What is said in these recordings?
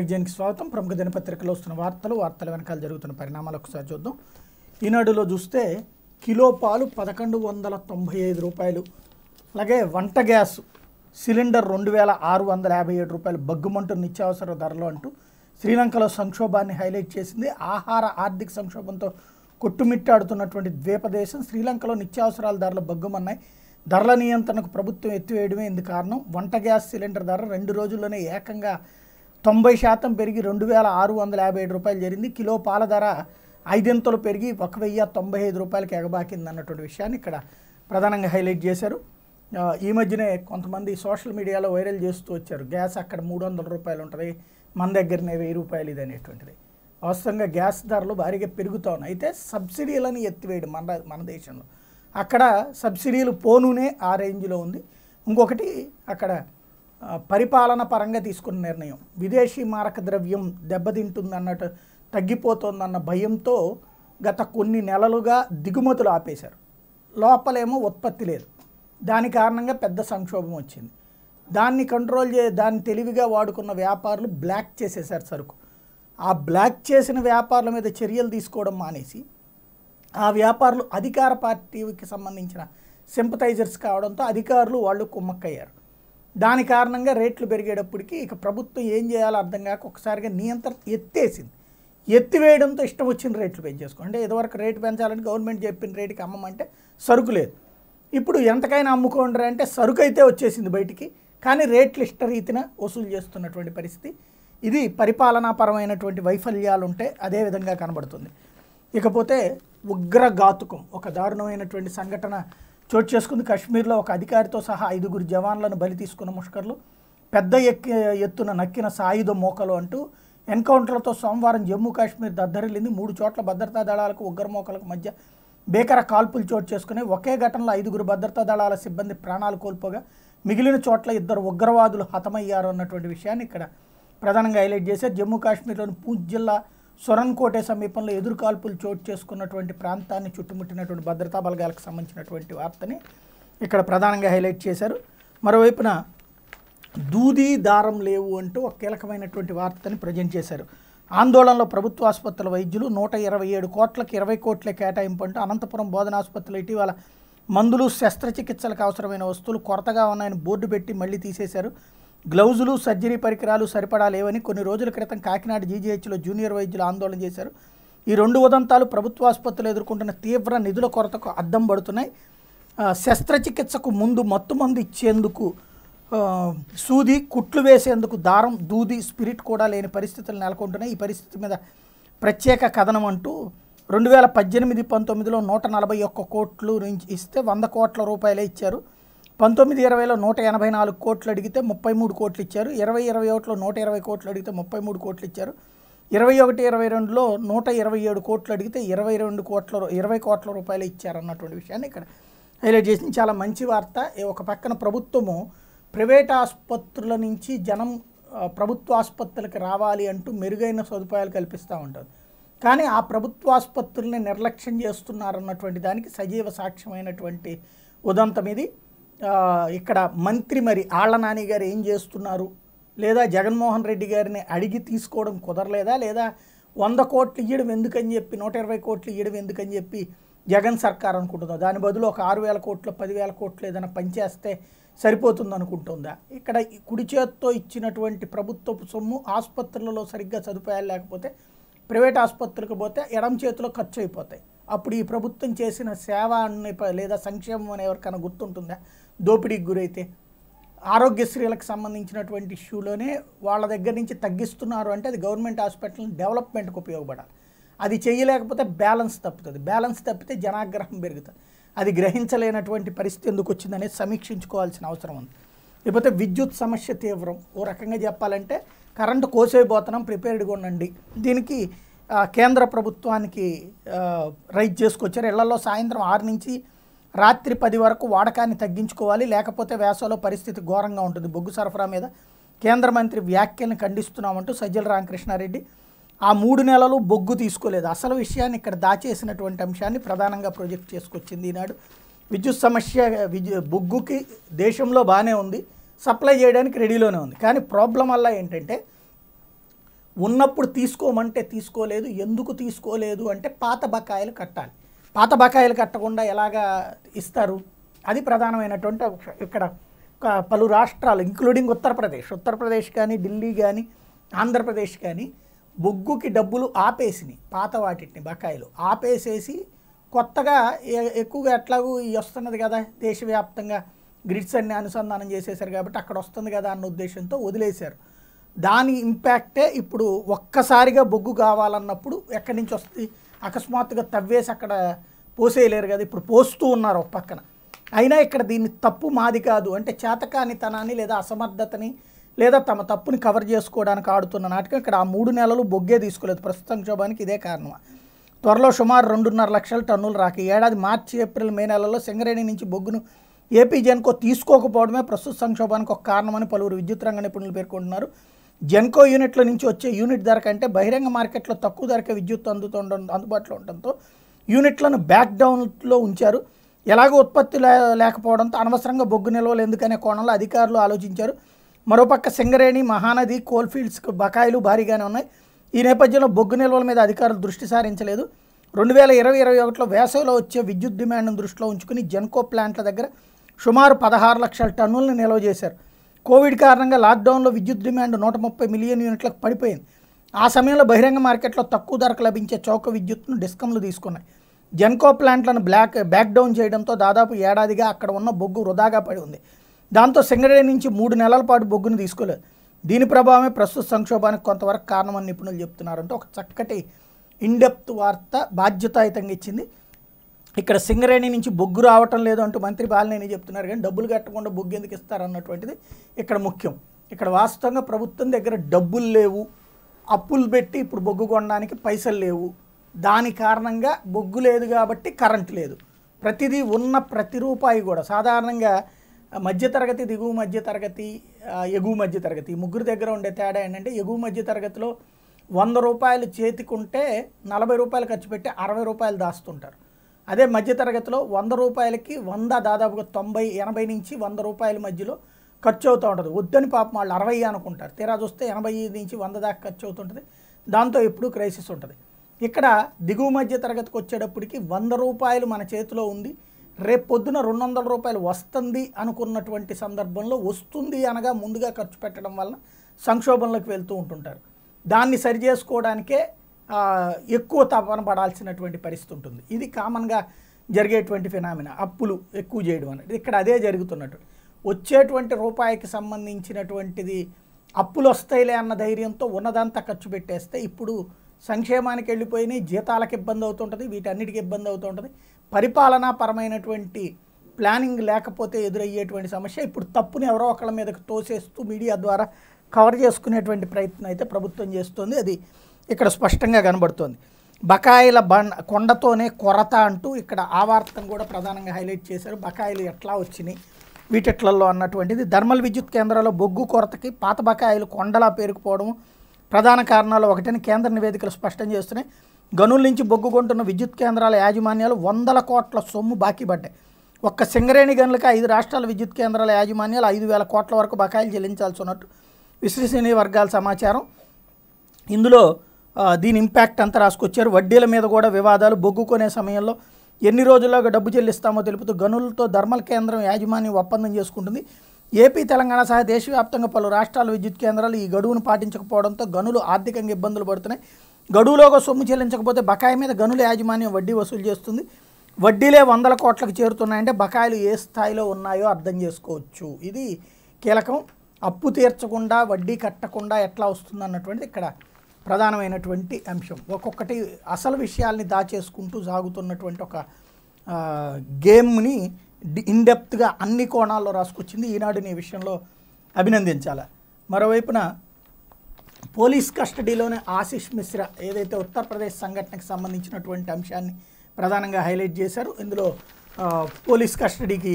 మ్యాగజైన్కి స్వాగతం ప్రముఖ దినపత్రికలో వస్తున్న వార్తలు వార్తల వెనకాల జరుగుతున్న పరిణామాలు ఒకసారి చూద్దాం ఈనాడులో చూస్తే కిలో పాలు పదకొండు వందల తొంభై ఐదు రూపాయలు అలాగే వంట గ్యాస్ సిలిండర్ రెండు వేల ఆరు వందల యాభై ఏడు రూపాయలు బగ్గుమంటూ నిత్యావసర ధరలు అంటూ శ్రీలంకలో సంక్షోభాన్ని హైలైట్ చేసింది ఆహార ఆర్థిక సంక్షోభంతో కొట్టుమిట్టాడుతున్నటువంటి ద్వీపదేశం శ్రీలంకలో నిత్యావసరాల ధరలు బగ్గుమన్నాయి ధరల నియంత్రణకు ప్రభుత్వం ఎత్తివేయడమే ఇందుకు కారణం వంట గ్యాస్ సిలిండర్ ధర రెండు రోజుల్లోనే ఏకంగా తొంభై శాతం పెరిగి రెండు వేల ఆరు వందల యాభై ఏడు రూపాయలు జరిగింది కిలో పాల ధర ఐదింతలు పెరిగి ఒక వెయ్యి తొంభై ఐదు రూపాయలకి ఎగబాకింది అన్నటువంటి విషయాన్ని ఇక్కడ ప్రధానంగా హైలైట్ చేశారు ఈ మధ్యనే కొంతమంది సోషల్ మీడియాలో వైరల్ చేస్తూ వచ్చారు గ్యాస్ అక్కడ మూడు వందల రూపాయలు ఉంటుంది మన దగ్గరనే వెయ్యి రూపాయలు ఇది అనేటువంటిది వాస్తవంగా గ్యాస్ ధరలు భారీగా పెరుగుతూ ఉన్నాయి అయితే సబ్సిడీలను ఎత్తివేయడం మన మన దేశంలో అక్కడ సబ్సిడీలు పోనునే ఆ రేంజ్లో ఉంది ఇంకొకటి అక్కడ పరిపాలన పరంగా తీసుకున్న నిర్ణయం విదేశీ మారక ద్రవ్యం దెబ్బతింటుంది అన్నట్టు తగ్గిపోతుందన్న భయంతో గత కొన్ని నెలలుగా దిగుమతులు ఆపేశారు లోపలేమో ఉత్పత్తి లేదు దాని కారణంగా పెద్ద సంక్షోభం వచ్చింది దాన్ని కంట్రోల్ చే దాన్ని తెలివిగా వాడుకున్న వ్యాపారులు బ్లాక్ చేసేశారు సరుకు ఆ బ్లాక్ చేసిన వ్యాపారుల మీద చర్యలు తీసుకోవడం మానేసి ఆ వ్యాపారులు అధికార పార్టీకి సంబంధించిన సింపతైజర్స్ కావడంతో అధికారులు వాళ్ళు కుమ్మక్కయ్యారు దాని కారణంగా రేట్లు పెరిగేటప్పటికి ఇక ప్రభుత్వం ఏం చేయాలో అర్థం కాక ఒకసారిగా నియంత్రణ ఎత్తేసింది ఎత్తివేయడంతో ఇష్టం వచ్చిన రేట్లు పెంచేసుకో అంటే ఇదివరకు రేటు పెంచాలని గవర్నమెంట్ చెప్పిన రేటుకి అమ్మమంటే సరుకు లేదు ఇప్పుడు ఎంతకైనా అమ్ముకోండి అంటే సరుకు అయితే వచ్చేసింది బయటికి కానీ రేట్లు ఇష్టరీతిన వసూలు చేస్తున్నటువంటి పరిస్థితి ఇది పరిపాలనాపరమైనటువంటి వైఫల్యాలు ఉంటే అదే విధంగా కనబడుతుంది ఇకపోతే ఉగ్రఘాతుకం ఒక దారుణమైనటువంటి సంఘటన చోటు చేసుకుంది కశ్మీర్లో ఒక అధికారితో సహా ఐదుగురు జవాన్లను బలి తీసుకున్న ముష్కర్లు పెద్ద ఎక్కి ఎత్తున నక్కిన సాయుధ మోకలు అంటూ ఎన్కౌంటర్లతో సోమవారం జమ్మూ కాశ్మీర్ దద్దరిల్లింది మూడు చోట్ల భద్రతా దళాలకు మోకలకు మధ్య భీకర కాల్పులు చోటు చేసుకుని ఒకే ఘటనలో ఐదుగురు భద్రతా దళాల సిబ్బంది ప్రాణాలు కోల్పోగా మిగిలిన చోట్ల ఇద్దరు ఉగ్రవాదులు హతమయ్యారు అన్నటువంటి విషయాన్ని ఇక్కడ ప్రధానంగా హైలైట్ చేశారు జమ్మూ కాశ్మీర్లోని పూంచ్ జిల్లా సొరన్కోటే సమీపంలో ఎదురుకాల్పులు చోటు చేసుకున్నటువంటి ప్రాంతాన్ని చుట్టుముట్టినటువంటి భద్రతా బలగాలకు సంబంధించినటువంటి వార్తని ఇక్కడ ప్రధానంగా హైలైట్ చేశారు మరోవైపున దూది దారం లేవు అంటూ ఒక కీలకమైనటువంటి వార్తని ప్రజెంట్ చేశారు ఆందోళనలో ప్రభుత్వ ఆసుపత్రుల వైద్యులు నూట ఇరవై ఏడు కోట్లకి ఇరవై కోట్ల కేటాయింపు అంటూ అనంతపురం బోధన ఆసుపత్రులు ఇటీవల మందులు శస్త్రచికిత్సలకు అవసరమైన వస్తువులు కొరతగా ఉన్నాయని బోర్డు పెట్టి మళ్ళీ తీసేశారు గ్లౌజులు సర్జరీ పరికరాలు సరిపడా లేవని కొన్ని రోజుల క్రితం కాకినాడ జీజీహెచ్లో జూనియర్ వైద్యులు ఆందోళన చేశారు ఈ రెండు ఉదంతాలు ప్రభుత్వ ఆసుపత్రులు ఎదుర్కొంటున్న తీవ్ర నిధుల కొరతకు అద్దం పడుతున్నాయి శస్త్రచికిత్సకు ముందు మత్తు మందు ఇచ్చేందుకు సూది కుట్లు వేసేందుకు దారం దూది స్పిరిట్ కూడా లేని పరిస్థితులు నెలకొంటున్నాయి ఈ పరిస్థితి మీద ప్రత్యేక కథనం అంటూ రెండు వేల పద్దెనిమిది పంతొమ్మిదిలో నూట నలభై ఒక్క కోట్లు నుంచి ఇస్తే వంద కోట్ల రూపాయలే ఇచ్చారు పంతొమ్మిది ఇరవైలో నూట ఎనభై నాలుగు కోట్లు అడిగితే ముప్పై మూడు కోట్లు ఇచ్చారు ఇరవై ఇరవై ఒకటిలో నూట ఇరవై కోట్లు అడిగితే ముప్పై మూడు కోట్లు ఇచ్చారు ఇరవై ఒకటి ఇరవై రెండులో నూట ఇరవై ఏడు కోట్లు అడిగితే ఇరవై రెండు కోట్ల ఇరవై కోట్ల రూపాయలు ఇచ్చారన్నటువంటి విషయాన్ని ఇక్కడ హైలైట్ చేసిన చాలా మంచి వార్త ఒక పక్కన ప్రభుత్వము ప్రైవేట్ ఆసుపత్రుల నుంచి జనం ప్రభుత్వ ఆసుపత్రులకి రావాలి అంటూ మెరుగైన సదుపాయాలు కల్పిస్తూ ఉంటుంది కానీ ఆ ప్రభుత్వ ఆసుపత్రుల్ని నిర్లక్ష్యం చేస్తున్నారన్నటువంటి దానికి సజీవ సాక్ష్యమైనటువంటి ఉదంతం ఇది ఇక్కడ మంత్రి మరి నాని గారు ఏం చేస్తున్నారు లేదా జగన్మోహన్ రెడ్డి గారిని అడిగి తీసుకోవడం కుదరలేదా లేదా వంద కోట్లు ఇవ్వడం ఎందుకని చెప్పి నూట ఇరవై కోట్లు ఇవ్వడం ఎందుకని చెప్పి జగన్ సర్కార్ అనుకుంటుందా దాని బదులు ఒక ఆరు వేల కోట్లు పదివేల కోట్లు ఏదైనా పనిచేస్తే సరిపోతుంది అనుకుంటుందా ఇక్కడ కుడి చేత్తో ఇచ్చినటువంటి ప్రభుత్వపు సొమ్ము ఆసుపత్రులలో సరిగ్గా సదుపాయాలు లేకపోతే ప్రైవేట్ ఆసుపత్రికి పోతే ఎడం చేతిలో ఖర్చు అయిపోతాయి అప్పుడు ఈ ప్రభుత్వం చేసిన సేవ అనే లేదా సంక్షేమం అనే ఎవరికైనా గుర్తుంటుందా దోపిడీకి గురైతే ఆరోగ్యశ్రీలకు సంబంధించినటువంటి ఇష్యూలోనే వాళ్ళ దగ్గర నుంచి తగ్గిస్తున్నారు అంటే అది గవర్నమెంట్ హాస్పిటల్ డెవలప్మెంట్కి ఉపయోగపడాలి అది చేయలేకపోతే బ్యాలెన్స్ తప్పుతుంది బ్యాలెన్స్ తప్పితే జనాగ్రహం పెరుగుతుంది అది గ్రహించలేనటువంటి పరిస్థితి ఎందుకు వచ్చిందనేది సమీక్షించుకోవాల్సిన అవసరం ఉంది లేకపోతే విద్యుత్ సమస్య తీవ్రం ఓ రకంగా చెప్పాలంటే కరెంటు కోసేపోతున్నాం ప్రిపేర్డ్గా ఉండండి దీనికి కేంద్ర ప్రభుత్వానికి రైజ్ చేసుకొచ్చారు ఇళ్లలో సాయంత్రం ఆరు నుంచి రాత్రి పది వరకు వాడకాన్ని తగ్గించుకోవాలి లేకపోతే వేసవిలో పరిస్థితి ఘోరంగా ఉంటుంది బొగ్గు సరఫరా మీద కేంద్ర మంత్రి వ్యాఖ్యలను ఖండిస్తున్నామంటూ సజ్జల రామకృష్ణారెడ్డి ఆ మూడు నెలలు బొగ్గు తీసుకోలేదు అసలు విషయాన్ని ఇక్కడ దాచేసినటువంటి అంశాన్ని ప్రధానంగా ప్రొజెక్ట్ చేసుకొచ్చింది ఈనాడు విద్యుత్ సమస్య విద్యు బొగ్గుకి దేశంలో బాగానే ఉంది సప్లై చేయడానికి రెడీలోనే ఉంది కానీ ప్రాబ్లం వల్ల ఏంటంటే ఉన్నప్పుడు తీసుకోమంటే తీసుకోలేదు ఎందుకు తీసుకోలేదు అంటే పాత బకాయిలు కట్టాలి పాత బకాయిలు కట్టకుండా ఎలాగా ఇస్తారు అది ప్రధానమైనటువంటి ఇక్కడ పలు రాష్ట్రాలు ఇంక్లూడింగ్ ఉత్తరప్రదేశ్ ఉత్తరప్రదేశ్ కానీ ఢిల్లీ కానీ ఆంధ్రప్రదేశ్ కానీ బొగ్గుకి డబ్బులు ఆపేసినాయి పాత వాటిని బకాయిలు ఆపేసేసి కొత్తగా ఎక్కువగా ఎట్లాగూ వస్తున్నది కదా దేశవ్యాప్తంగా గ్రిడ్స్ అన్ని అనుసంధానం చేసేసారు కాబట్టి అక్కడ వస్తుంది కదా అన్న ఉద్దేశంతో వదిలేశారు దాని ఇంపాక్టే ఇప్పుడు ఒక్కసారిగా బొగ్గు కావాలన్నప్పుడు ఎక్కడి నుంచి వస్తుంది అకస్మాత్తుగా తవ్వేసి అక్కడ పోసేయలేరు కదా ఇప్పుడు పోస్తూ ఉన్నారు ఒక పక్కన అయినా ఇక్కడ దీన్ని తప్పు మాది కాదు అంటే చేతకాని తనాన్ని లేదా అసమర్థతని లేదా తమ తప్పుని కవర్ చేసుకోవడానికి ఆడుతున్న నాటకం ఇక్కడ ఆ మూడు నెలలు బొగ్గే తీసుకోలేదు ప్రస్తుత సంక్షోభానికి ఇదే కారణం త్వరలో సుమారు రెండున్నర లక్షల టన్నులు రాక ఏడాది మార్చి ఏప్రిల్ మే నెలలో సింగరేణి నుంచి బొగ్గును ఏపీ జన్కో తీసుకోకపోవడమే ప్రస్తుత సంక్షోభానికి ఒక కారణమని పలువురు విద్యుత్ రంగ నిపుణులు పేర్కొంటున్నారు జెన్కో యూనిట్ల నుంచి వచ్చే యూనిట్ ధర కంటే బహిరంగ మార్కెట్లో తక్కువ ధరకే విద్యుత్ అందుతుండ అందుబాటులో ఉండడంతో యూనిట్లను బ్యాక్ డౌన్లో ఉంచారు ఎలాగో ఉత్పత్తి లేకపోవడంతో అనవసరంగా బొగ్గు నిల్వలు ఎందుకనే కోణంలో అధికారులు ఆలోచించారు మరోపక్క సింగరేణి మహానది కోల్ఫీల్డ్స్కి బకాయిలు భారీగానే ఉన్నాయి ఈ నేపథ్యంలో బొగ్గు నిల్వల మీద అధికారులు దృష్టి సారించలేదు రెండు వేల ఇరవై ఇరవై ఒకటిలో వేసవిలో వచ్చే విద్యుత్ డిమాండ్ను దృష్టిలో ఉంచుకుని జెన్కో ప్లాంట్ల దగ్గర సుమారు పదహారు లక్షల టన్నులను నిల్వ చేశారు కోవిడ్ కారణంగా లాక్డౌన్లో విద్యుత్ డిమాండ్ నూట ముప్పై మిలియన్ యూనిట్లకు పడిపోయింది ఆ సమయంలో బహిరంగ మార్కెట్లో తక్కువ ధరకు లభించే చౌక విద్యుత్ను డిస్కంలు తీసుకున్నాయి జెన్కో ప్లాంట్లను బ్లాక్ బ్యాక్ డౌన్ చేయడంతో దాదాపు ఏడాదిగా అక్కడ ఉన్న బొగ్గు వృధాగా పడి ఉంది దాంతో సింగరేణి నుంచి మూడు నెలల పాటు బొగ్గును తీసుకోలేదు దీని ప్రభావమే ప్రస్తుత సంక్షోభానికి కొంతవరకు కారణమని నిపుణులు చెప్తున్నారంటే ఒక చక్కటి ఇన్డెప్త్ వార్త బాధ్యతాయుతంగా ఇచ్చింది ఇక్కడ సింగరేణి నుంచి బొగ్గు రావటం లేదు అంటూ మంత్రి బాలినేని చెప్తున్నారు కానీ డబ్బులు కట్టకుండా బొగ్గు ఎందుకు ఇస్తారన్నటువంటిది ఇక్కడ ముఖ్యం ఇక్కడ వాస్తవంగా ప్రభుత్వం దగ్గర డబ్బులు లేవు అప్పులు పెట్టి ఇప్పుడు బొగ్గు కొనడానికి పైసలు లేవు దాని కారణంగా బొగ్గు లేదు కాబట్టి కరెంట్ లేదు ప్రతిదీ ఉన్న ప్రతి రూపాయి కూడా సాధారణంగా మధ్యతరగతి దిగువ మధ్యతరగతి ఎగువ మధ్యతరగతి ముగ్గురు దగ్గర ఉండే తేడా ఏంటంటే ఎగువ మధ్యతరగతిలో వంద రూపాయలు చేతికుంటే నలభై రూపాయలు ఖర్చు పెట్టి అరవై రూపాయలు దాస్తుంటారు అదే మధ్యతరగతిలో వంద రూపాయలకి వంద దాదాపుగా తొంభై ఎనభై నుంచి వంద రూపాయల మధ్యలో ఖర్చు అవుతూ ఉంటుంది వద్దని పాపం వాళ్ళు అరవై అనుకుంటారు తీరా చూస్తే ఎనభై నుంచి వంద దాకా ఖర్చు అవుతుంటుంది దాంతో ఎప్పుడూ క్రైసిస్ ఉంటుంది ఇక్కడ దిగువ మధ్య తరగతికి వచ్చేటప్పటికి వంద రూపాయలు మన చేతిలో ఉంది రేపు పొద్దున రెండు వందల రూపాయలు వస్తుంది అనుకున్నటువంటి సందర్భంలో వస్తుంది అనగా ముందుగా ఖర్చు పెట్టడం వలన సంక్షోభంలోకి వెళ్తూ ఉంటుంటారు దాన్ని సరిచేసుకోవడానికే ఎక్కువ తపన పడాల్సినటువంటి పరిస్థితి ఉంటుంది ఇది కామన్గా జరిగేటువంటి ఫినామిన అప్పులు ఎక్కువ చేయడం అనేది ఇక్కడ అదే జరుగుతున్నట్టు వచ్చేటువంటి రూపాయికి సంబంధించినటువంటిది అప్పులు వస్తాయిలే అన్న ధైర్యంతో ఉన్నదంతా ఖర్చు పెట్టేస్తే ఇప్పుడు సంక్షేమానికి వెళ్ళిపోయినాయి జీతాలకు ఇబ్బంది అవుతుంటుంది వీటన్నిటికీ ఇబ్బంది అవుతుంటుంది పరిపాలనాపరమైనటువంటి ప్లానింగ్ లేకపోతే ఎదురయ్యేటువంటి సమస్య ఇప్పుడు తప్పుని ఎవరో ఒకళ్ళ మీదకు తోసేస్తూ మీడియా ద్వారా కవర్ చేసుకునేటువంటి ప్రయత్నం అయితే ప్రభుత్వం చేస్తుంది అది ఇక్కడ స్పష్టంగా కనబడుతోంది బకాయిల బండ కొండతోనే కొరత అంటూ ఇక్కడ ఆవార్తం కూడా ప్రధానంగా హైలైట్ చేశారు బకాయిలు ఎట్లా వచ్చినాయి వీటిట్లలో అన్నటువంటిది థర్మల్ విద్యుత్ కేంద్రాల్లో బొగ్గు కొరతకి పాత బకాయిలు కొండలా పేరుకుపోవడం ప్రధాన కారణాలు ఒకటని కేంద్ర నివేదికలు స్పష్టం చేస్తున్నాయి గనుల నుంచి బొగ్గు కొంటున్న విద్యుత్ కేంద్రాల యాజమాన్యాలు వందల కోట్ల సొమ్ము బాకీ పడ్డాయి ఒక్క సింగరేణి గనులకు ఐదు రాష్ట్రాల విద్యుత్ కేంద్రాల యాజమాన్యాలు ఐదు వేల కోట్ల వరకు బకాయిలు చెల్లించాల్సి ఉన్నట్టు విశ్లేషణీయ వర్గాల సమాచారం ఇందులో దీని ఇంపాక్ట్ అంతా రాసుకొచ్చారు వడ్డీల మీద కూడా వివాదాలు బొగ్గుకునే సమయంలో ఎన్ని రోజుల్లోగా డబ్బు చెల్లిస్తామో తెలుపుతూ గనులతో ధర్మల కేంద్రం యాజమాన్యం ఒప్పందం చేసుకుంటుంది ఏపీ తెలంగాణ సహా దేశవ్యాప్తంగా పలు రాష్ట్రాల విద్యుత్ కేంద్రాలు ఈ గడువును పాటించకపోవడంతో గనులు ఆర్థికంగా ఇబ్బందులు పడుతున్నాయి గడువులోగా సొమ్ము చెల్లించకపోతే బకాయి మీద గనుల యాజమాన్యం వడ్డీ వసూలు చేస్తుంది వడ్డీలే వందల కోట్లకు చేరుతున్నాయంటే బకాయిలు ఏ స్థాయిలో ఉన్నాయో అర్థం చేసుకోవచ్చు ఇది కీలకం అప్పు తీర్చకుండా వడ్డీ కట్టకుండా ఎట్లా వస్తుంది అన్నటువంటిది ఇక్కడ ప్రధానమైనటువంటి అంశం ఒక్కొక్కటి అసలు విషయాల్ని దాచేసుకుంటూ సాగుతున్నటువంటి ఒక గేమ్ని ఇన్డెప్త్గా అన్ని కోణాల్లో రాసుకొచ్చింది ఈనాడు నీ విషయంలో అభినందించాలి మరోవైపున పోలీస్ కస్టడీలోనే ఆశిష్ మిశ్రా ఏదైతే ఉత్తరప్రదేశ్ సంఘటనకు సంబంధించినటువంటి అంశాన్ని ప్రధానంగా హైలైట్ చేశారు ఇందులో పోలీస్ కస్టడీకి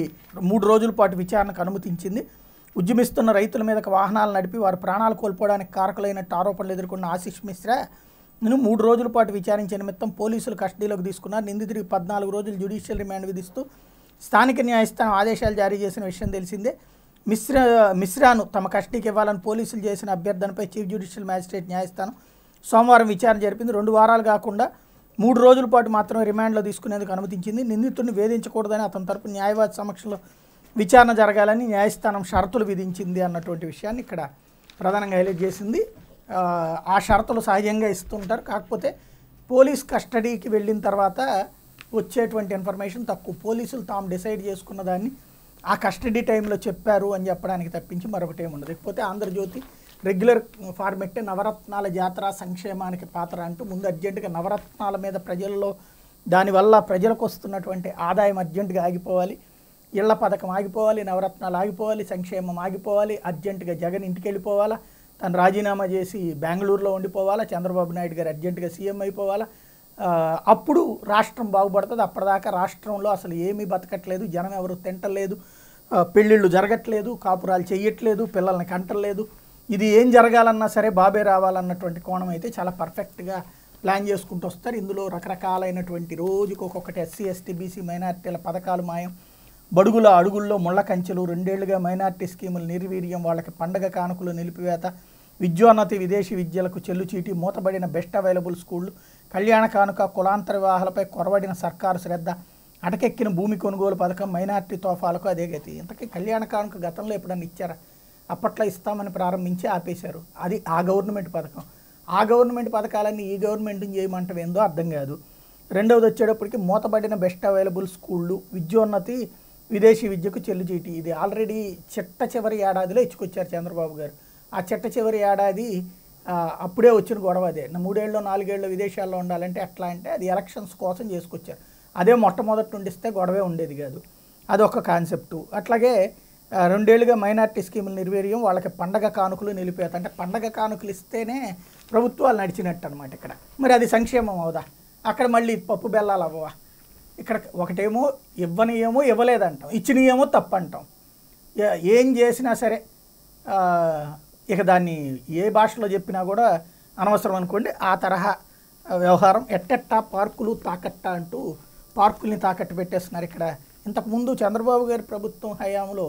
మూడు రోజుల పాటు విచారణకు అనుమతించింది ఉద్యమిస్తున్న రైతుల మీద వాహనాలు నడిపి వారి ప్రాణాలు కోల్పోవడానికి కారకులైనట్టు ఆరోపణలు ఎదుర్కొన్న ఆశిష్ మిశ్రా నేను మూడు రోజుల పాటు విచారించే నిమిత్తం పోలీసులు కస్టడీలోకి తీసుకున్నారు నిందితుడికి పద్నాలుగు రోజులు జ్యుడిషియల్ రిమాండ్ విధిస్తూ స్థానిక న్యాయస్థానం ఆదేశాలు జారీ చేసిన విషయం తెలిసిందే మిశ్రా మిశ్రాను తమ కస్టడీకి ఇవ్వాలని పోలీసులు చేసిన అభ్యర్థనపై చీఫ్ జ్యుడిషియల్ మ్యాజిస్ట్రేట్ న్యాయస్థానం సోమవారం విచారణ జరిపింది రెండు వారాలు కాకుండా మూడు రోజుల పాటు మాత్రమే రిమాండ్లో తీసుకునేందుకు అనుమతించింది నిందితుడిని వేధించకూడదని అతని తరపు న్యాయవాది సమక్షంలో విచారణ జరగాలని న్యాయస్థానం షరతులు విధించింది అన్నటువంటి విషయాన్ని ఇక్కడ ప్రధానంగా హైలైట్ చేసింది ఆ షరతులు సహజంగా ఇస్తుంటారు కాకపోతే పోలీస్ కస్టడీకి వెళ్ళిన తర్వాత వచ్చేటువంటి ఇన్ఫర్మేషన్ తక్కువ పోలీసులు తాము డిసైడ్ చేసుకున్న దాన్ని ఆ కస్టడీ టైంలో చెప్పారు అని చెప్పడానికి తప్పించి మరొకటి ఏమి ఉండదు లేకపోతే ఆంధ్రజ్యోతి రెగ్యులర్ ఫార్మెట్టే నవరత్నాల జాతర సంక్షేమానికి పాత్ర అంటూ ముందు అర్జెంటుగా నవరత్నాల మీద ప్రజల్లో దానివల్ల ప్రజలకు వస్తున్నటువంటి ఆదాయం అర్జెంటుగా ఆగిపోవాలి ఇళ్ల పథకం ఆగిపోవాలి నవరత్నాలు ఆగిపోవాలి సంక్షేమం ఆగిపోవాలి అర్జెంటుగా జగన్ ఇంటికి వెళ్ళిపోవాలా తను రాజీనామా చేసి బెంగళూరులో ఉండిపోవాలా చంద్రబాబు నాయుడు గారు అర్జెంటుగా సీఎం అయిపోవాలా అప్పుడు రాష్ట్రం బాగుపడుతుంది అప్పటిదాకా రాష్ట్రంలో అసలు ఏమీ బతకట్లేదు జనం ఎవరు తింటలేదు పెళ్ళిళ్ళు జరగట్లేదు కాపురాలు చేయట్లేదు పిల్లల్ని కంటలేదు ఇది ఏం జరగాలన్నా సరే బాబే రావాలన్నటువంటి కోణం అయితే చాలా పర్ఫెక్ట్గా ప్లాన్ చేసుకుంటూ వస్తారు ఇందులో రకరకాలైనటువంటి రోజుకు ఒక్కొక్కటి ఎస్సీ ఎస్టీ బీసీ మైనార్టీల పథకాలు మాయం బడుగుల అడుగుల్లో ముళ్ళ కంచెలు రెండేళ్లుగా మైనార్టీ స్కీములు నిర్వీర్యం వాళ్ళకి పండగ కానుకలు నిలిపివేత విద్యోన్నతి విదేశీ విద్యలకు చెల్లుచీటి మూతబడిన బెస్ట్ అవైలబుల్ స్కూళ్ళు కళ్యాణ కానుక కులాంతర వివాహాలపై కొరవడిన సర్కారు శ్రద్ధ అటకెక్కిన భూమి కొనుగోలు పథకం మైనార్టీ తోఫాలకు అదే గతి ఇంతకీ కళ్యాణ కానుక గతంలో ఎప్పుడన్నా ఇచ్చారా అప్పట్లో ఇస్తామని ప్రారంభించి ఆపేశారు అది ఆ గవర్నమెంట్ పథకం ఆ గవర్నమెంట్ పథకాలన్నీ ఈ గవర్నమెంట్ చేయమంటవేందో అర్థం కాదు రెండవది వచ్చేటప్పటికి మూతబడిన బెస్ట్ అవైలబుల్ స్కూళ్ళు విద్యోన్నతి విదేశీ విద్యకు చెల్లుచీటి ఇది ఆల్రెడీ చిట్ట చివరి ఏడాదిలో ఇచ్చుకొచ్చారు చంద్రబాబు గారు ఆ చిట్ట చివరి ఏడాది అప్పుడే వచ్చిన గొడవ అదే మూడేళ్ళు నాలుగేళ్ళు విదేశాల్లో ఉండాలంటే ఎట్లా అంటే అది ఎలక్షన్స్ కోసం చేసుకొచ్చారు అదే మొట్టమొదటి నుండిస్తే గొడవే ఉండేది కాదు అదొక కాన్సెప్టు అట్లాగే రెండేళ్లుగా మైనార్టీ స్కీముల నిర్వీర్యం వాళ్ళకి పండగ కానుకలు నిలిపేది అంటే పండగ కానుకలు ఇస్తేనే ప్రభుత్వాలు నడిచినట్టు అనమాట ఇక్కడ మరి అది సంక్షేమం అవుదా అక్కడ మళ్ళీ పప్పు బెల్లాలు అవ్వవా ఇక్కడ ఒకటేమో ఇవ్వనియేమో ఇవ్వలేదంటాం ఇచ్చినయేమో తప్పంటాం ఏం చేసినా సరే ఇక దాన్ని ఏ భాషలో చెప్పినా కూడా అనవసరం అనుకోండి ఆ తరహా వ్యవహారం ఎట్టెట్టా పార్కులు తాకట్ట అంటూ పార్కుల్ని తాకట్టు పెట్టేస్తున్నారు ఇక్కడ ఇంతకుముందు చంద్రబాబు గారి ప్రభుత్వం హయాంలో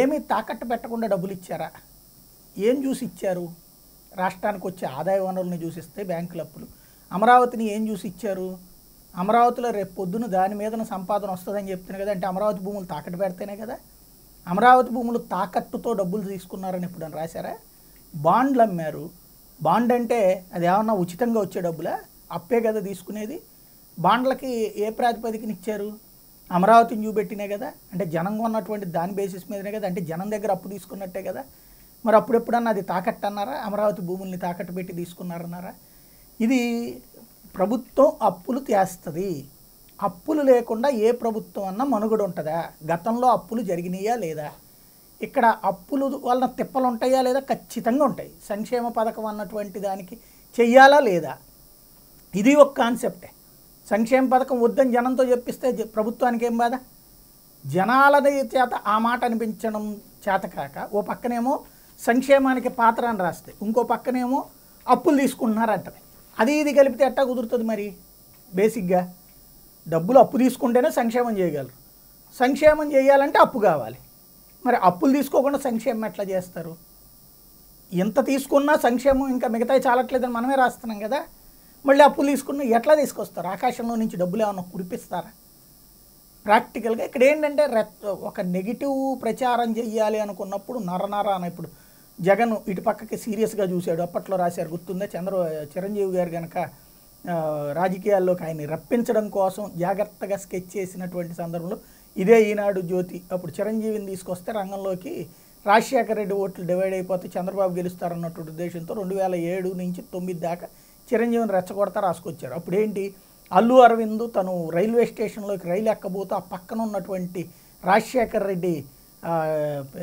ఏమీ తాకట్టు పెట్టకుండా డబ్బులు ఇచ్చారా ఏం చూసి ఇచ్చారు రాష్ట్రానికి వచ్చే ఆదాయ వనరుల్ని చూసిస్తే బ్యాంకుల అప్పులు అమరావతిని ఏం చూసి ఇచ్చారు అమరావతిలో రేపు పొద్దున దాని మీద సంపాదన వస్తుందని చెప్తున్నాను కదా అంటే అమరావతి భూములు తాకట్టు పెడితేనే కదా అమరావతి భూములు తాకట్టుతో డబ్బులు తీసుకున్నారని ఇప్పుడు అని రాశారా బాండ్లు అమ్మారు బాండ్ అంటే అది ఏమన్నా ఉచితంగా వచ్చే డబ్బులా అప్పే కదా తీసుకునేది బాండ్లకి ఏ ప్రాతిపదికన ఇచ్చారు అమరావతిని చూపెట్టినే కదా అంటే జనం ఉన్నటువంటి దాని బేసిస్ మీదనే కదా అంటే జనం దగ్గర అప్పు తీసుకున్నట్టే కదా మరి అప్పుడెప్పుడన్నా అది తాకట్టు అన్నారా అమరావతి భూముల్ని తాకట్టు పెట్టి తీసుకున్నారన్నారా ఇది ప్రభుత్వం అప్పులు తీస్తుంది అప్పులు లేకుండా ఏ ప్రభుత్వం అన్నా మనుగడ ఉంటుందా గతంలో అప్పులు జరిగినాయా లేదా ఇక్కడ అప్పులు వలన తిప్పలు ఉంటాయా లేదా ఖచ్చితంగా ఉంటాయి సంక్షేమ పథకం అన్నటువంటి దానికి చెయ్యాలా లేదా ఇది ఒక కాన్సెప్టే సంక్షేమ పథకం వద్దని జనంతో చెప్పిస్తే ప్రభుత్వానికి ఏం బాధ జనాలది చేత ఆ మాట అనిపించడం చేత కాక ఓ పక్కనేమో సంక్షేమానికి పాత్ర అని రాస్తే ఇంకో పక్కనేమో అప్పులు తీసుకుంటున్నారంటది అది ఇది కలిపితే ఎట్టా కుదురుతుంది మరి బేసిక్గా డబ్బులు అప్పు తీసుకుంటేనే సంక్షేమం చేయగలరు సంక్షేమం చేయాలంటే అప్పు కావాలి మరి అప్పులు తీసుకోకుండా సంక్షేమం ఎట్లా చేస్తారు ఎంత తీసుకున్నా సంక్షేమం ఇంకా మిగతా చాలట్లేదని మనమే రాస్తున్నాం కదా మళ్ళీ అప్పులు తీసుకున్నా ఎట్లా తీసుకొస్తారు ఆకాశంలో నుంచి డబ్బులు ఏమైనా కురిపిస్తారా ప్రాక్టికల్గా ఇక్కడ ఏంటంటే ఒక నెగిటివ్ ప్రచారం చెయ్యాలి అనుకున్నప్పుడు నరనర అని ఇప్పుడు జగన్ ఇటు పక్కకి సీరియస్గా చూశాడు అప్పట్లో రాశారు గుర్తుందా చంద్ర చిరంజీవి గారు కనుక రాజకీయాల్లోకి ఆయన్ని రప్పించడం కోసం జాగ్రత్తగా స్కెచ్ చేసినటువంటి సందర్భంలో ఇదే ఈనాడు జ్యోతి అప్పుడు చిరంజీవిని తీసుకొస్తే రంగంలోకి రాజశేఖర రెడ్డి ఓట్లు డివైడ్ అయిపోతే చంద్రబాబు గెలుస్తారన్నటువంటి ఉద్దేశంతో రెండు వేల ఏడు నుంచి తొమ్మిది దాకా చిరంజీవిని రెచ్చగొడతా రాసుకొచ్చారు అప్పుడు ఏంటి అల్లు అరవింద్ తను రైల్వే స్టేషన్లోకి రైలు ఎక్కబోతూ ఆ పక్కన ఉన్నటువంటి రాజశేఖర రెడ్డి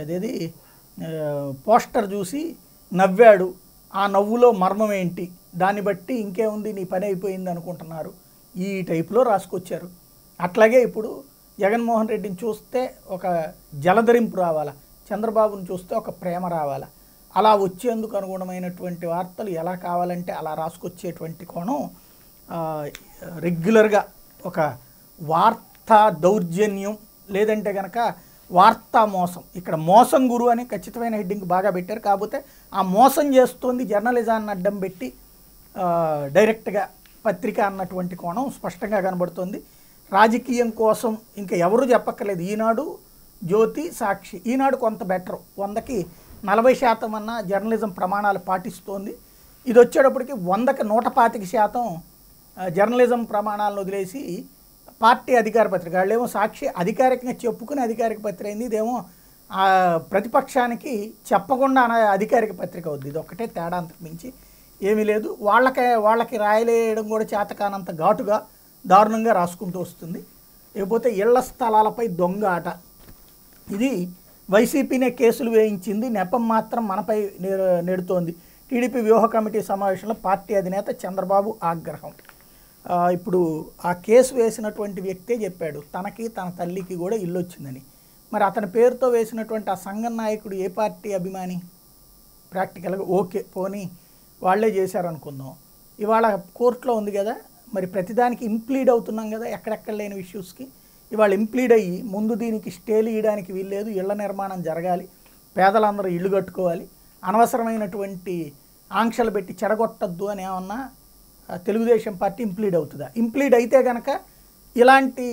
అదేది పోస్టర్ చూసి నవ్వాడు ఆ నవ్వులో మర్మం ఏంటి దాన్ని బట్టి ఇంకేముంది నీ పని అయిపోయింది అనుకుంటున్నారు ఈ టైప్లో రాసుకొచ్చారు అట్లాగే ఇప్పుడు జగన్మోహన్ రెడ్డిని చూస్తే ఒక జలధరింపు రావాలా చంద్రబాబును చూస్తే ఒక ప్రేమ రావాలా అలా వచ్చేందుకు అనుగుణమైనటువంటి వార్తలు ఎలా కావాలంటే అలా రాసుకొచ్చేటువంటి కోణం రెగ్యులర్గా ఒక వార్తా దౌర్జన్యం లేదంటే కనుక వార్తా మోసం ఇక్కడ మోసం గురు అని ఖచ్చితమైన హెడ్డింగ్ బాగా పెట్టారు కాకపోతే ఆ మోసం చేస్తోంది జర్నలిజాన్ని అడ్డం పెట్టి డైరెక్ట్గా పత్రిక అన్నటువంటి కోణం స్పష్టంగా కనబడుతోంది రాజకీయం కోసం ఇంకా ఎవరు చెప్పక్కర్లేదు ఈనాడు జ్యోతి సాక్షి ఈనాడు కొంత బెటర్ వందకి నలభై శాతం అన్న జర్నలిజం ప్రమాణాలు పాటిస్తోంది ఇది వచ్చేటప్పటికి వందకి నూట పాతిక శాతం జర్నలిజం ప్రమాణాలను వదిలేసి పార్టీ అధికార పత్రిక వాళ్ళేమో సాక్షి అధికారికంగా చెప్పుకుని అధికారిక పత్రిక అయింది ఇదేమో ప్రతిపక్షానికి చెప్పకుండా అధికారిక పత్రిక అవుద్ది ఇది ఒక్కటే తేడా అంతకు మించి ఏమీ లేదు వాళ్ళకే వాళ్ళకి రాయలేయడం కూడా చేతకానంత ఘాటుగా దారుణంగా రాసుకుంటూ వస్తుంది లేకపోతే ఇళ్ల స్థలాలపై దొంగ ఆట ఇది వైసీపీనే కేసులు వేయించింది నెపం మాత్రం మనపై నెడుతోంది టీడీపీ వ్యూహ కమిటీ సమావేశంలో పార్టీ అధినేత చంద్రబాబు ఆగ్రహం ఇప్పుడు ఆ కేసు వేసినటువంటి వ్యక్తే చెప్పాడు తనకి తన తల్లికి కూడా ఇల్లు వచ్చిందని మరి అతని పేరుతో వేసినటువంటి ఆ సంఘ నాయకుడు ఏ పార్టీ అభిమాని ప్రాక్టికల్గా ఓకే పోనీ వాళ్లే చేశారనుకుందాం ఇవాళ కోర్టులో ఉంది కదా మరి ప్రతిదానికి ఇంప్లీడ్ అవుతున్నాం కదా ఎక్కడెక్కడ లేని ఇష్యూస్కి ఇవాళ ఇంప్లీడ్ అయ్యి ముందు దీనికి స్టేలు ఇవ్వడానికి వీల్లేదు ఇళ్ల నిర్మాణం జరగాలి పేదలందరూ ఇల్లు కట్టుకోవాలి అనవసరమైనటువంటి ఆంక్షలు పెట్టి చెడగొట్టద్దు అని ఏమన్నా తెలుగుదేశం పార్టీ ఇంప్లీడ్ అవుతుందా ఇంప్లీడ్ అయితే కనుక ఇలాంటి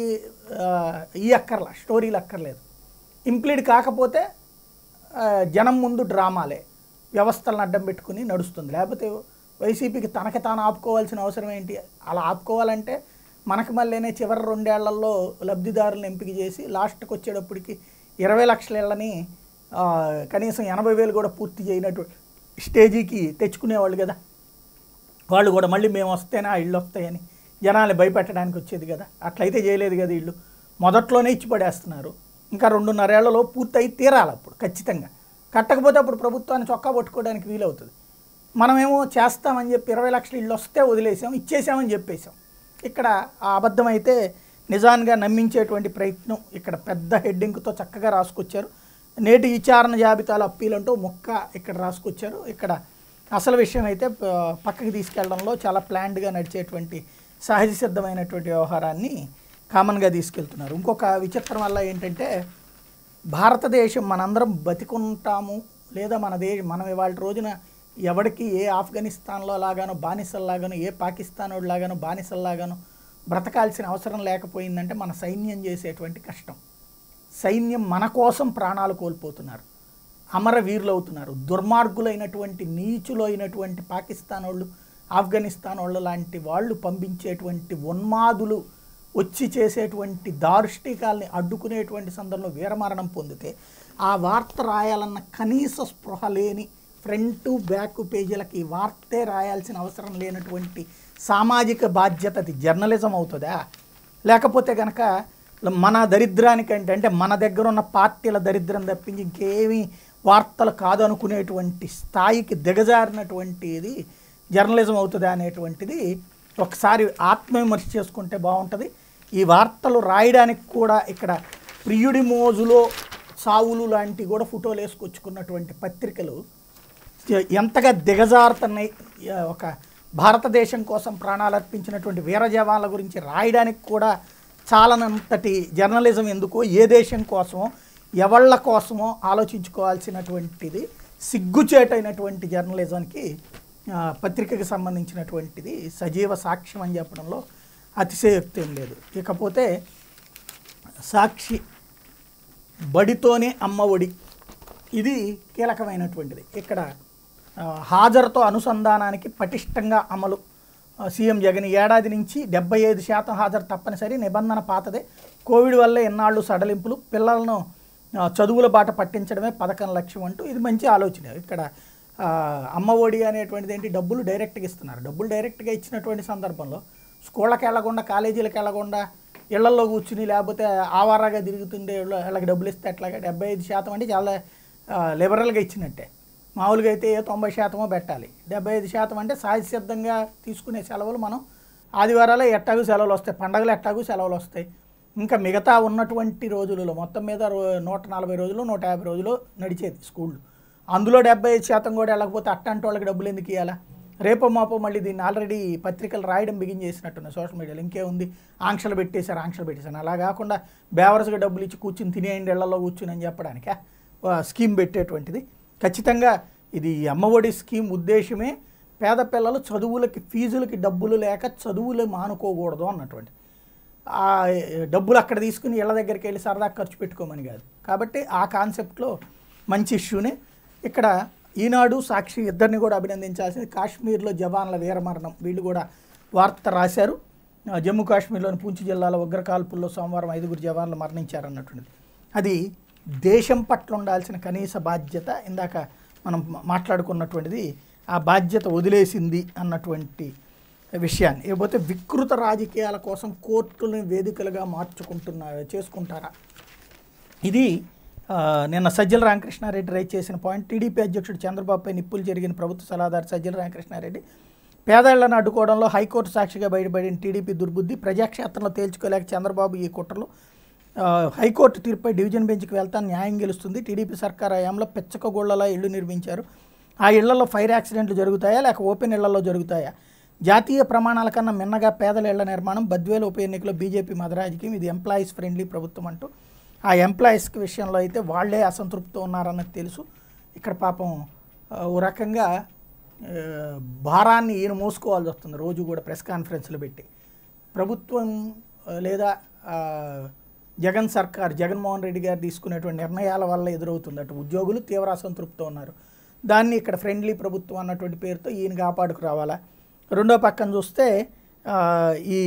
ఈ అక్కర్ల స్టోరీలు అక్కర్లేదు ఇంప్లీడ్ కాకపోతే జనం ముందు డ్రామాలే వ్యవస్థలను అడ్డం పెట్టుకుని నడుస్తుంది లేకపోతే వైసీపీకి తనకి తాను ఆపుకోవాల్సిన అవసరం ఏంటి అలా ఆపుకోవాలంటే మనకు మళ్ళీనే చివరి రెండేళ్లలో లబ్ధిదారులను ఎంపిక చేసి లాస్ట్కి వచ్చేటప్పటికి ఇరవై లక్షల ఏళ్ళని కనీసం ఎనభై వేలు కూడా పూర్తి చేయనటువంటి స్టేజీకి తెచ్చుకునేవాళ్ళు కదా వాళ్ళు కూడా మళ్ళీ మేము వస్తేనే ఆ ఇళ్ళు వస్తాయని జనాల్ని భయపెట్టడానికి వచ్చేది కదా అట్లయితే చేయలేదు కదా ఇళ్ళు మొదట్లోనే ఇచ్చి పడేస్తున్నారు ఇంకా రెండున్నరేళ్లలో పూర్తయి తీరాలి అప్పుడు ఖచ్చితంగా కట్టకపోతే అప్పుడు ప్రభుత్వాన్ని చొక్కా పట్టుకోవడానికి వీలవుతుంది మనమేమో చేస్తామని చెప్పి ఇరవై లక్షలు ఇళ్ళు వస్తే వదిలేసాం ఇచ్చేసామని చెప్పేసాం ఇక్కడ ఆ అబద్ధం అయితే నిజాన్గా నమ్మించేటువంటి ప్రయత్నం ఇక్కడ పెద్ద హెడ్డింగ్తో చక్కగా రాసుకొచ్చారు నేటి విచారణ జాబితాలో అప్పీలంటూ మొక్క ఇక్కడ రాసుకొచ్చారు ఇక్కడ అసలు విషయం అయితే పక్కకి తీసుకెళ్లడంలో చాలా ప్లాండ్గా నడిచేటువంటి సహజ సిద్ధమైనటువంటి వ్యవహారాన్ని కామన్గా తీసుకెళ్తున్నారు ఇంకొక విచిత్రం వల్ల ఏంటంటే భారతదేశం మనందరం బతికుంటాము లేదా మన దేశ మనం ఇవాళ రోజున ఎవరికి ఏ ఆఫ్ఘనిస్తాన్లో లాగానో బానిసల్లాగానో ఏ పాకిస్తాన్ లాగానో బానిసల్లాగానో బ్రతకాల్సిన అవసరం లేకపోయిందంటే మన సైన్యం చేసేటువంటి కష్టం సైన్యం మన కోసం ప్రాణాలు కోల్పోతున్నారు అమరవీరులు అవుతున్నారు దుర్మార్గులైనటువంటి నీచులైనటువంటి పాకిస్తాన్ వాళ్ళు ఆఫ్ఘనిస్తాన్ వాళ్ళు లాంటి వాళ్ళు పంపించేటువంటి ఉన్మాదులు వచ్చి చేసేటువంటి దారుష్టికాల్ని అడ్డుకునేటువంటి సందర్భంలో వీరమరణం పొందితే ఆ వార్త రాయాలన్న కనీస స్పృహ లేని ఫ్రంట్ బ్యాక్ పేజీలకి వార్తే రాయాల్సిన అవసరం లేనటువంటి సామాజిక బాధ్యత అది జర్నలిజం అవుతుందా లేకపోతే కనుక మన దరిద్రానికి అంటే మన దగ్గర ఉన్న పార్టీల దరిద్రం తప్పించి ఇంకేమీ వార్తలు కాదనుకునేటువంటి స్థాయికి దిగజారినటువంటిది జర్నలిజం అవుతుంది అనేటువంటిది ఒకసారి ఆత్మవిమర్శ చేసుకుంటే బాగుంటుంది ఈ వార్తలు రాయడానికి కూడా ఇక్కడ ప్రియుడి మోజులో సావులు లాంటి కూడా ఫోటోలు వేసుకొచ్చుకున్నటువంటి పత్రికలు ఎంతగా దిగజారుతున్నాయి ఒక భారతదేశం కోసం ప్రాణాలు అర్పించినటువంటి వీర జవాన్ల గురించి రాయడానికి కూడా చాలనంతటి జర్నలిజం ఎందుకో ఏ దేశం కోసమో ఎవళ్ళ కోసమో ఆలోచించుకోవాల్సినటువంటిది సిగ్గుచేటైనటువంటి జర్నలిజంకి పత్రికకి సంబంధించినటువంటిది సజీవ సాక్ష్యం అని చెప్పడంలో అతిశయోక్తి ఏం లేదు ఇకపోతే సాక్షి బడితోనే అమ్మ ఒడి ఇది కీలకమైనటువంటిది ఇక్కడ హాజరుతో అనుసంధానానికి పటిష్టంగా అమలు సీఎం జగన్ ఏడాది నుంచి డెబ్బై ఐదు శాతం హాజరు తప్పనిసరి నిబంధన పాతదే కోవిడ్ వల్ల ఎన్నాళ్ళు సడలింపులు పిల్లలను చదువుల బాట పట్టించడమే పథకం లక్ష్యం అంటూ ఇది మంచి ఆలోచన ఇక్కడ అమ్మ ఒడి అనేటువంటిది ఏంటి డబ్బులు డైరెక్ట్గా ఇస్తున్నారు డబ్బులు డైరెక్ట్గా ఇచ్చినటువంటి సందర్భంలో స్కూళ్ళకి వెళ్ళకుండా కాలేజీలకు వెళ్ళకుండా ఇళ్లలో కూర్చుని లేకపోతే ఆవారాగా తిరుగుతుండే వీళ్ళకి డబ్బులు ఇస్తే ఎట్లాగా డెబ్బై ఐదు శాతం అంటే చాలా లిబరల్గా ఇచ్చినట్టే మామూలుగా అయితే ఏ తొంభై శాతమో పెట్టాలి డెబ్బై ఐదు శాతం అంటే సిద్ధంగా తీసుకునే సెలవులు మనం ఆదివారాలు ఎట్టాగు సెలవులు వస్తాయి పండగలు ఎట్టాగు సెలవులు వస్తాయి ఇంకా మిగతా ఉన్నటువంటి రోజులలో మొత్తం మీద నూట నలభై రోజులు నూట యాభై రోజులు నడిచేది స్కూళ్ళు అందులో డెబ్బై ఐదు శాతం కూడా వెళ్ళకపోతే అట్టంటి వాళ్ళకి డబ్బులు ఎందుకు ఇవ్వాలా రేపో మాపో మళ్ళీ దీన్ని ఆల్రెడీ పత్రికలు రాయడం బిగిన్ చేసినట్టున్న సోషల్ మీడియాలో ఇంకేముంది ఆంక్షలు పెట్టేశారు ఆంక్షలు పెట్టేశారు అలా కాకుండా బేవరస్గా డబ్బులు ఇచ్చి కూర్చుని తినేయండి ఇళ్లలో కూర్చుని అని చెప్పడానికి స్కీమ్ పెట్టేటువంటిది ఖచ్చితంగా ఇది అమ్మఒడి స్కీమ్ ఉద్దేశమే పేద పిల్లలు చదువులకి ఫీజులకి డబ్బులు లేక చదువులు మానుకోకూడదు అన్నటువంటి ఆ డబ్బులు అక్కడ తీసుకుని ఇళ్ళ దగ్గరికి వెళ్ళి సరదా ఖర్చు పెట్టుకోమని కాదు కాబట్టి ఆ కాన్సెప్ట్లో మంచి ఇష్యూనే ఇక్కడ ఈనాడు సాక్షి ఇద్దరిని కూడా అభినందించాల్సింది కాశ్మీర్లో జవాన్ల వీరమరణం వీళ్ళు కూడా వార్త రాశారు జమ్మూ కాశ్మీర్లోని పూంచి జిల్లాలో ఉగ్రకాల్పుల్లో సోమవారం ఐదుగురు జవాన్లు మరణించారన్నటువంటిది అది దేశం పట్ల ఉండాల్సిన కనీస బాధ్యత ఇందాక మనం మాట్లాడుకున్నటువంటిది ఆ బాధ్యత వదిలేసింది అన్నటువంటి విషయాన్ని ఇకపోతే వికృత రాజకీయాల కోసం కోర్టులను వేదికలుగా మార్చుకుంటున్నారు చేసుకుంటారా ఇది నిన్న సజ్జల రామకృష్ణారెడ్డి రైట్ చేసిన పాయింట్ టీడీపీ అధ్యక్షుడు చంద్రబాబుపై నిప్పులు జరిగిన ప్రభుత్వ సలహాదారు సజ్జల రామకృష్ణారెడ్డి పేదాళ్లను అడ్డుకోవడంలో హైకోర్టు సాక్షిగా బయటపడిన టీడీపీ దుర్బుద్ధి ప్రజాక్షేత్రంలో తేల్చుకోలేక చంద్రబాబు ఈ కుట్రలో హైకోర్టు తీర్పుపై డివిజన్ బెంచ్కి వెళ్తాను న్యాయం గెలుస్తుంది టీడీపీ సర్కార్ హయాంలో పెచ్చకగోళ్లలో ఇళ్లు నిర్మించారు ఆ ఇళ్లలో ఫైర్ యాక్సిడెంట్లు జరుగుతాయా లేక ఓపెన్ ఇళ్లలో జరుగుతాయా జాతీయ ప్రమాణాల కన్నా మిన్నగా పేదల ఇళ్ల నిర్మాణం బద్వేల ఉప ఎన్నికలో బీజేపీ మదరాజకీయం ఇది ఎంప్లాయీస్ ఫ్రెండ్లీ ప్రభుత్వం అంటూ ఆ ఎంప్లాయీస్ విషయంలో అయితే వాళ్లే అసంతృప్తితో ఉన్నారన్నది తెలుసు ఇక్కడ పాపం ఓ రకంగా భారాన్ని ఈయన మోసుకోవాల్సి వస్తుంది రోజు కూడా ప్రెస్ కాన్ఫరెన్స్లు పెట్టి ప్రభుత్వం లేదా జగన్ సర్కార్ జగన్మోహన్ రెడ్డి గారు తీసుకునేటువంటి నిర్ణయాల వల్ల ఎదురవుతుంది అటు ఉద్యోగులు తీవ్ర అసంతృప్తితో ఉన్నారు దాన్ని ఇక్కడ ఫ్రెండ్లీ ప్రభుత్వం అన్నటువంటి పేరుతో ఈయన కాపాడుకు రావాలా రెండో పక్కన చూస్తే ఈ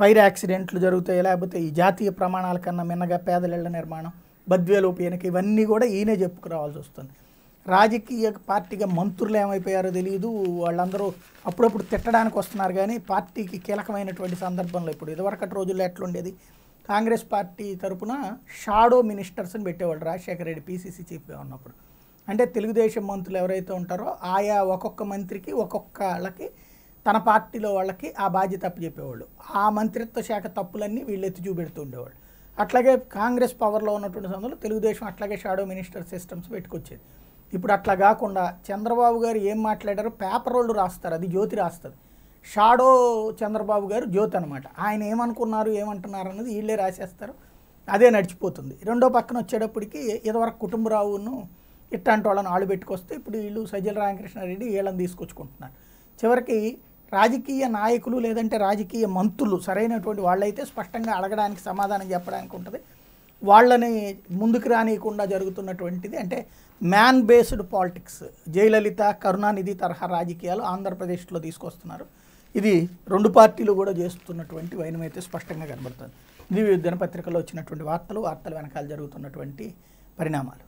ఫైర్ యాక్సిడెంట్లు జరుగుతాయి లేకపోతే ఈ జాతీయ ప్రమాణాల కన్నా మిన్నగా పేదలిళ్ల నిర్మాణం బద్వేలోపు ఎనక ఇవన్నీ కూడా ఈయనే చెప్పుకురావాల్సి వస్తుంది రాజకీయ పార్టీగా మంత్రులు ఏమైపోయారో తెలియదు వాళ్ళందరూ అప్పుడప్పుడు తిట్టడానికి వస్తున్నారు కానీ పార్టీకి కీలకమైనటువంటి సందర్భంలో ఇప్పుడు ఇదివరకటి రోజుల్లో ఎట్లుండేది కాంగ్రెస్ పార్టీ తరపున షాడో మినిస్టర్స్ని పెట్టేవాళ్ళు రాజశేఖర రెడ్డి పీసీసీ చీఫ్గా ఉన్నప్పుడు అంటే తెలుగుదేశం మంత్రులు ఎవరైతే ఉంటారో ఆయా ఒక్కొక్క మంత్రికి ఒక్కొక్కళ్ళకి తన పార్టీలో వాళ్ళకి ఆ బాధ్యత అప్పచెప్పేవాళ్ళు ఆ మంత్రిత్వ శాఖ తప్పులన్నీ వీళ్ళు ఎత్తి చూపెడుతూ ఉండేవాళ్ళు అట్లాగే కాంగ్రెస్ పవర్లో ఉన్నటువంటి సమయంలో తెలుగుదేశం అట్లాగే షాడో మినిస్టర్ సిస్టమ్స్ పెట్టుకొచ్చేది ఇప్పుడు అట్లా కాకుండా చంద్రబాబు గారు ఏం మాట్లాడారో పేపర్ వాళ్ళు రాస్తారు అది జ్యోతి రాస్తుంది షాడో చంద్రబాబు గారు జ్యోతి అనమాట ఆయన ఏమనుకున్నారు ఏమంటున్నారు అన్నది వీళ్ళే రాసేస్తారు అదే నడిచిపోతుంది రెండో పక్కన వచ్చేటప్పటికి ఇదివరకు కుటుంబరావును ఇట్లాంటి వాళ్ళని ఆళ్ళు పెట్టుకొస్తే ఇప్పుడు వీళ్ళు సజ్జల రామకృష్ణారెడ్డి వీళ్ళని తీసుకొచ్చుకుంటున్నారు చివరికి రాజకీయ నాయకులు లేదంటే రాజకీయ మంత్రులు సరైనటువంటి వాళ్ళైతే స్పష్టంగా అడగడానికి సమాధానం చెప్పడానికి ఉంటుంది వాళ్ళని ముందుకు రానియకుండా జరుగుతున్నటువంటిది అంటే man based politics Jayalalithaa Karunanidhi తరహా రాజకీయాలు ఆంధ్రప్రదేశ్లో తీసుకొస్తున్నారు ఇది రెండు పార్టీలు కూడా చేస్తున్నటువంటి వైనం అయితే స్పష్టంగా కనబడుతుంది ఇది దినపత్రికలో వచ్చినటువంటి వార్తలు వార్తల వెనకాల జరుగుతున్నటువంటి పరిణామాలు